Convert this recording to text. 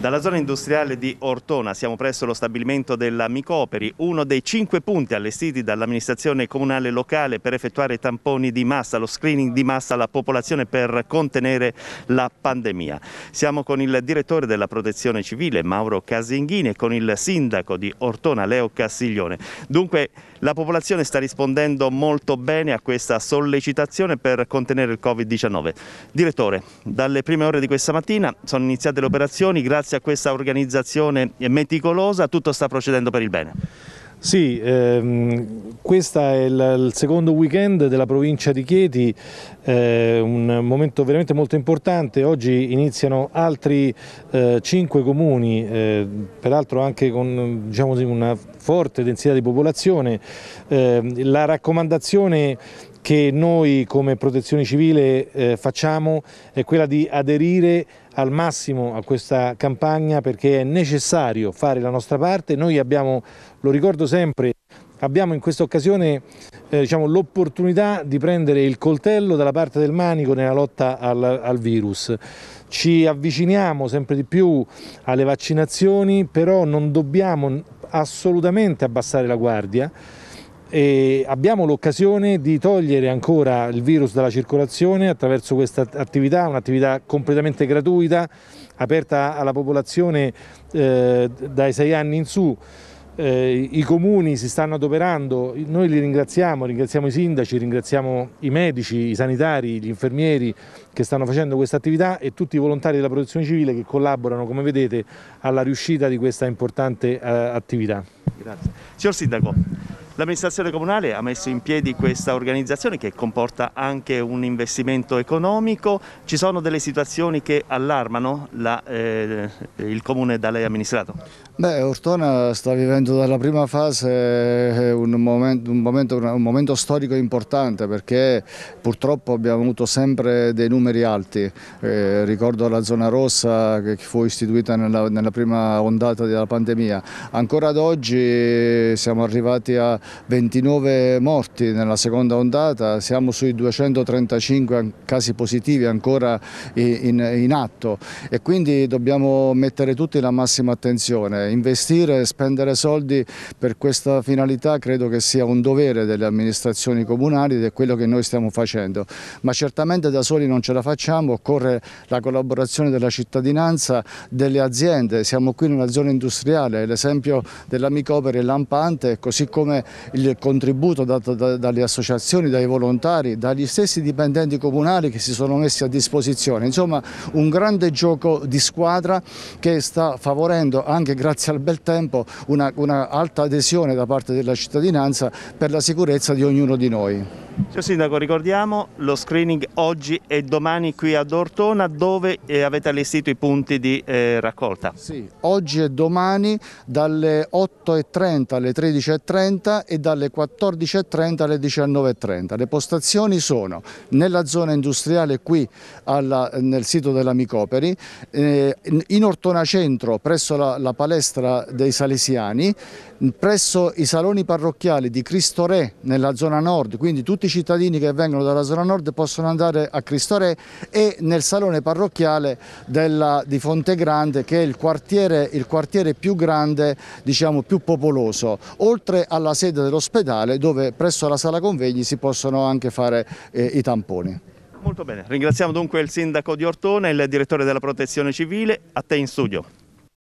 Dalla zona industriale di Ortona siamo presso lo stabilimento della Micoperi, uno dei cinque punti allestiti dall'amministrazione comunale locale per effettuare i tamponi di massa, lo screening di massa alla popolazione per contenere la pandemia. Siamo con il direttore della protezione civile Mauro Casinghini e con il sindaco di Ortona Leo Castiglione. Dunque la popolazione sta rispondendo molto bene a questa sollecitazione per contenere il Covid-19. Direttore, dalle prime ore di questa mattina sono iniziate le operazioni grazie grazie a questa organizzazione meticolosa tutto sta procedendo per il bene. Sì, ehm, questo è il, il, secondo weekend della provincia di Chieti, eh, un momento veramente molto importante, oggi iniziano altri eh, cinque comuni, eh, peraltro anche con diciamo, una forte densità di popolazione, eh, la raccomandazione che noi come protezione civile eh, facciamo è quella di aderire al massimo a questa campagna perché è necessario fare la nostra parte. Noi abbiamo, lo ricordo sempre, abbiamo in questa occasione eh, diciamo, l'opportunità di prendere il coltello dalla parte del manico nella lotta al, al virus. Ci avviciniamo sempre di più alle vaccinazioni, però non dobbiamo assolutamente abbassare la guardia e abbiamo l'occasione di togliere ancora il virus dalla circolazione attraverso questa attività, un'attività completamente gratuita, aperta alla popolazione eh, dai sei anni in su. Eh, I comuni si stanno adoperando, noi li ringraziamo, ringraziamo i sindaci, ringraziamo i medici, i sanitari, gli infermieri che stanno facendo questa attività e tutti i volontari della protezione civile che collaborano, come vedete, alla riuscita di questa importante eh, attività. Grazie. Signor Sindaco, L'amministrazione comunale ha messo in piedi questa organizzazione che comporta anche un investimento economico. Ci sono delle situazioni che allarmano la, eh, il comune da lei amministrato? Beh, Ortona sta vivendo dalla prima fase eh, un momento, un momento, un momento storico importante perché purtroppo abbiamo avuto sempre dei numeri alti. Eh, ricordo la zona rossa che fu istituita nella, nella prima ondata della pandemia. Ancora ad oggi siamo arrivati a 29 morti nella seconda ondata, siamo sui 235 casi positivi ancora in, in atto e quindi dobbiamo mettere tutti la massima attenzione, investire e spendere soldi per questa finalità credo che sia un dovere delle amministrazioni comunali ed è quello che noi stiamo facendo, ma certamente da soli non ce la facciamo, occorre la collaborazione della cittadinanza, delle aziende, siamo qui in una zona industriale, l'esempio dell'amicopere è lampante, così come il contributo dato da, dalle associazioni, dai volontari, dagli stessi dipendenti comunali che si sono messi a disposizione. Insomma un grande gioco di squadra che sta favorendo anche grazie al bel tempo una, una alta adesione da parte della cittadinanza per la sicurezza di ognuno di noi. Signor Sindaco, ricordiamo lo screening oggi e domani qui ad Ortona dove eh, avete allestito i punti di eh, raccolta. Sì, oggi e domani dalle 8.30 alle 13.30 e dalle 14.30 alle 19.30. Le postazioni sono nella zona industriale qui alla, nel sito della Micoperi, eh, in Ortona Centro presso la, la palestra dei Salesiani, presso i saloni parrocchiali di Cristo Re nella zona nord, quindi tutti i cittadini che vengono dalla zona nord possono andare a Cristo Re e nel salone parrocchiale della, di Grande che è il quartiere, il quartiere più grande, diciamo più popoloso, oltre alla sede sede dell'ospedale dove presso la sala convegni si possono anche fare eh, i tamponi. Molto bene, ringraziamo dunque il sindaco di Ortone e il direttore della protezione civile, a te in studio.